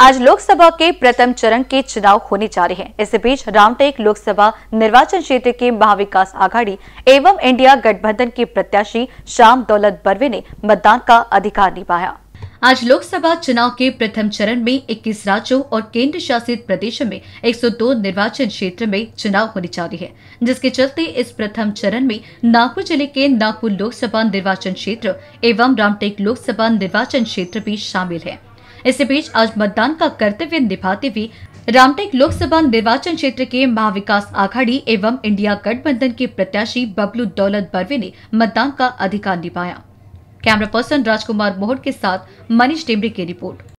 आज लोकसभा के प्रथम चरण के चुनाव होने जा रहे हैं इस बीच रामटेक लोकसभा निर्वाचन क्षेत्र के महाविकास आघाड़ी एवं इंडिया गठबंधन के प्रत्याशी श्याम दौलत बर्वे ने मतदान का अधिकार निभाया आज लोकसभा चुनाव के प्रथम चरण में 21 राज्यों और केंद्र शासित प्रदेशों में 102 निर्वाचन क्षेत्र में चुनाव होने जा रही है जिसके चलते इस प्रथम चरण में नागपुर जिले के नागपुर लोकसभा निर्वाचन क्षेत्र एवं रामटेक लोकसभा निर्वाचन क्षेत्र भी शामिल है इसी बीच आज मतदान का कर्तव्य निभाते हुए रामटेक लोकसभा निर्वाचन क्षेत्र के महाविकास आघाड़ी एवं इंडिया गठबंधन के प्रत्याशी बबलू दौलत बर्वे ने मतदान का अधिकार निभाया कैमरा पर्सन राजकुमार मोहट के साथ मनीष टेमरी की रिपोर्ट